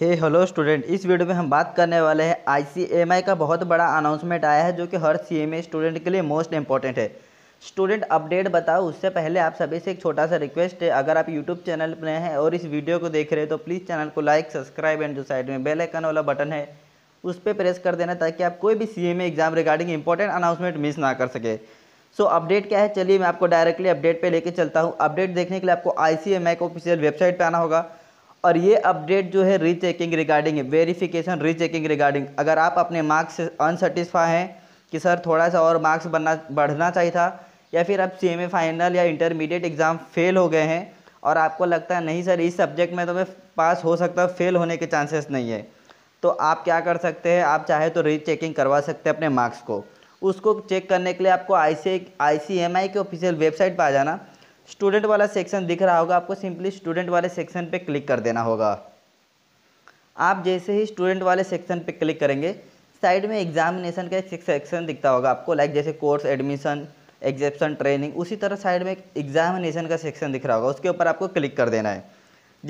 हे hello student इस video में हम बात करने वाले हैं आईसीएमआई का बहुत बड़ा अनाउंसमेंट आया है जो कि हर सीएमए स्टूडेंट के लिए मोस्ट इंपॉर्टेंट है स्टूडेंट अपडेट बताओ उससे पहले आप सभी से एक छोटा सा रिक्वेस्ट है अगर आप यूट्यूब चैनल पर हैं और इस वीडियो को देख रहे हैं तो प्लीज़ चैनल को लाइक सब्सक्राइब एंड जो साइड में बेलाइकन वाला बटन है उस पर प्रेस कर देना ताकि आप कोई भी C exam regarding important announcement miss ना कर सके सो so, अपडेट क्या है चलिए मैं आपको डायरेक्टली अपडेट पे लेके चलता हूँ अपडेट देखने के लिए आपको I C M I official website पे आना होगा और ये अपडेट जो है rechecking regarding verification rechecking regarding अगर आप अपने मार्क्स से अनसेटिस्फाई हैं कि सर थोड़ा सा और मार्क्स बनना बढ़ना चाहिए था या फिर आप सी फाइनल या इंटरमीडिएट एग्ज़ाम फेल हो गए हैं और आपको लगता है नहीं सर इस सब्जेक्ट में तो मैं पास हो सकता हूँ फेल होने के चांसेस नहीं है तो आप क्या कर सकते हैं आप चाहे तो रीचेकिंग करवा सकते हैं अपने मार्क्स को उसको चेक करने के लिए आपको I C I C M आई के ऑफिशियल वेबसाइट पर आ जाना स्टूडेंट वाला सेक्शन दिख रहा होगा आपको सिंपली स्टूडेंट वाले सेक्शन पे क्लिक कर देना होगा आप जैसे ही स्टूडेंट वाले सेक्शन पे क्लिक करेंगे साइड में एग्जामिनेशन का एक सेक्शन दिखता होगा आपको लाइक जैसे कोर्स एडमिशन एग्जेप्शन ट्रेनिंग उसी तरह साइड में एग्जामिनेशन का सेक्शन दिख रहा होगा उसके ऊपर आपको क्लिक कर देना है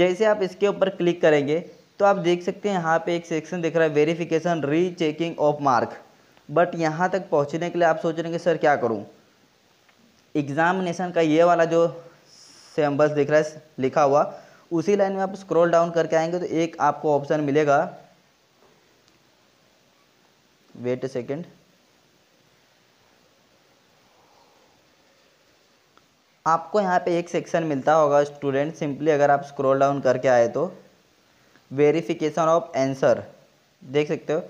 जैसे आप इसके ऊपर क्लिक करेंगे तो आप देख सकते हैं यहाँ पर एक सेक्शन दिख रहा है वेरीफिकेशन री ऑफ मार्क बट यहाँ तक पहुँचने के लिए आप सोच रहे हैं कि सर क्या करूँ एग्ज़ामिनेशन का ये वाला जो सैम्बल्स दिख रहा है लिखा हुआ उसी लाइन में आप स्क्रॉल डाउन करके आएंगे तो एक आपको ऑप्शन मिलेगा वेट ए सेकेंड आपको यहाँ पे एक सेक्शन मिलता होगा स्टूडेंट सिंपली अगर आप स्क्रॉल डाउन करके आए तो वेरिफिकेशन ऑफ आंसर देख सकते हो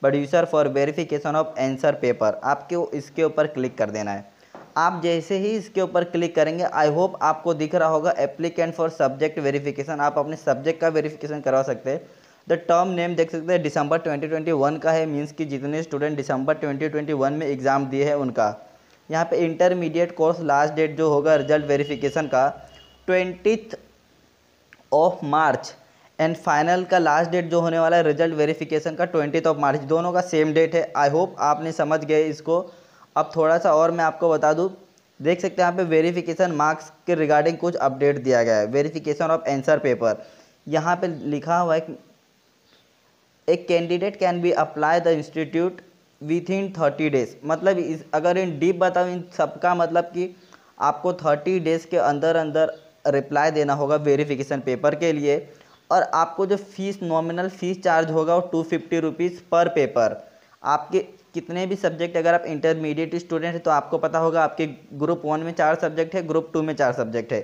procedure for verification of answer paper आपके इसके ऊपर क्लिक कर देना है आप जैसे ही इसके ऊपर क्लिक करेंगे आई होप आपको दिख रहा होगा एप्लीकेंट फॉर सब्जेक्ट वेरिफिकेशन आप अपने सब्जेक्ट का वेरिफिकेशन करवा सकते हैं द टर्म नेम देख सकते हैं दिसंबर 2021 का है मींस कि जितने स्टूडेंट दिसंबर 2021 में एग्ज़ाम दिए हैं उनका यहाँ पे इंटरमीडिएट कोर्स लास्ट डेट जो होगा रिजल्ट वेरीफिकेशन का twenty of March and final का लास्ट डेट जो होने वाला है रिजल्ट वेरीफिकेशन का ट्वेंटी ऑफ मार्च दोनों का सेम डेट है आई होप आपने समझ गए इसको अब थोड़ा सा और मैं आपको बता दूँ देख सकते हैं यहाँ पे वेरिफिकेशन मार्क्स के रिगार्डिंग कुछ अपडेट दिया गया है वेरिफिकेशन ऑफ आंसर पेपर यहाँ पे लिखा हुआ है एक candidate can be apply the institute within thirty days मतलब इस अगर इन डीप बताऊँ इन सबका मतलब कि आपको थर्टी डेज़ के अंदर अंदर रिप्लाई देना होगा वेरीफिकेशन पेपर के लिए और आपको जो फीस नॉमिनल फीस चार्ज होगा वो टू फिफ्टी रुपीज़ पर पेपर आपके कितने भी सब्जेक्ट अगर आप इंटरमीडिएट स्टूडेंट हैं तो आपको पता होगा आपके ग्रुप वन में चार सब्जेक्ट है ग्रुप टू में चार सब्जेक्ट है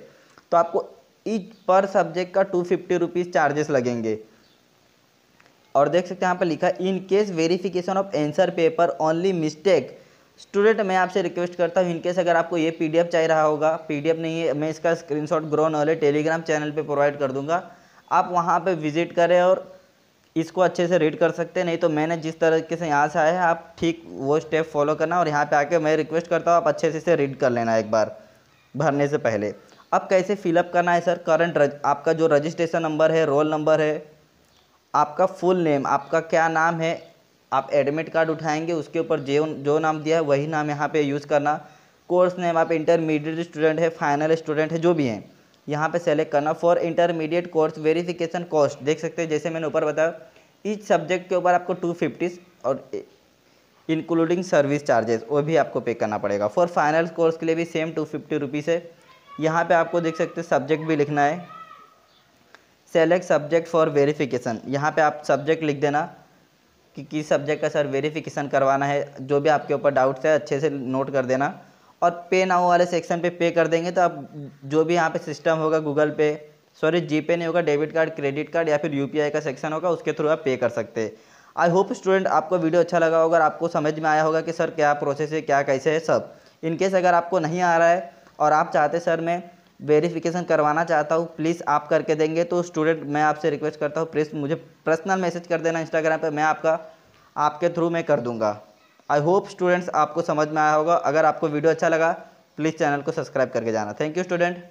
तो आपको ईच पर सब्जेक्ट का टू फिफ्टी रुपीज़ चार्जेस लगेंगे और देख सकते हैं यहाँ पर लिखा in case verification of answer paper only mistake student मैं आपसे रिक्वेस्ट करता हूँ इनकेस अगर आपको ये पीडीएफ चाहिए रहा होगा पीडीएफ नहीं है मैं इसका screenshot grow knowledge Telegram channel पे प्रोवाइड कर दूंगा आप वहाँ पे विजिट करें और इसको अच्छे से रीड कर सकते हैं नहीं तो मैंने जिस तरीके से यहाँ से आया है आप ठीक वो स्टेप फॉलो करना और यहाँ पे आके मैं रिक्वेस्ट करता हूँ आप अच्छे से इसे रीड कर लेना एक बार भरने से पहले अब कैसे फिलअप करना है सर करंट रज, आपका जो रजिस्ट्रेशन नंबर है रोल नंबर है आपका फुल नेम आपका क्या नाम है आप एडमिट कार्ड उठाएंगे उसके ऊपर जो जो नाम दिया है वही नाम यहाँ पर यूज़ करना कोर्स नेम आप इंटरमीडिएट स्टूडेंट है फाइनल स्टूडेंट है जो भी हैं यहाँ पे सेलेक्ट करना for intermediate course verification cost देख सकते हैं जैसे मैंने ऊपर बताया इस सब्जेक्ट के ऊपर आपको टू फिफ्टीज और इंक्लूडिंग सर्विस चार्जेस वो भी आपको पे करना पड़ेगा फॉर फाइनल कोर्स के लिए भी सेम टू फिफ्टी रुपीज़ है यहाँ पे आपको देख सकते हैं सब्जेक्ट भी लिखना है सेलेक्ट सब्जेक्ट फॉर वेरीफिकेशन यहाँ पर आप सब्जेक्ट लिख देना कि किस सब्जेक्ट का सर वेरिफिकेशन करवाना है जो भी आपके ऊपर डाउट्स है अच्छे से नोट कर देना और पे नाउ वाले सेक्शन पे पे कर देंगे तो आप जो भी यहाँ पे सिस्टम होगा गूगल पे सॉरी जी पे नहीं होगा डेबिट कार्ड क्रेडिट कार्ड या फिर यू का सेक्शन होगा उसके थ्रू आप पे कर सकते हैं आई होप स्टूडेंट आपको वीडियो अच्छा लगा होगा और आपको समझ में आया होगा कि सर क्या प्रोसेस है क्या कैसे है सब इनकेस अगर आपको नहीं आ रहा है और आप चाहते सर मैं वेरिफिकेशन करवाना चाहता हूँ प्लीज़ आप करके देंगे तो स्टूडेंट मैं आपसे रिक्वेस्ट करता हूँ प्लीज़ मुझे पर्सनल मैसेज कर देना इंस्टाग्राम पर मैं आपका आपके थ्रू मैं कर दूँगा आई होप स्टूडेंट्स आपको समझ में आया होगा अगर आपको वीडियो अच्छा लगा प्लीज़ चैनल को सब्सक्राइब करके जाना थैंक यू स्टूडेंट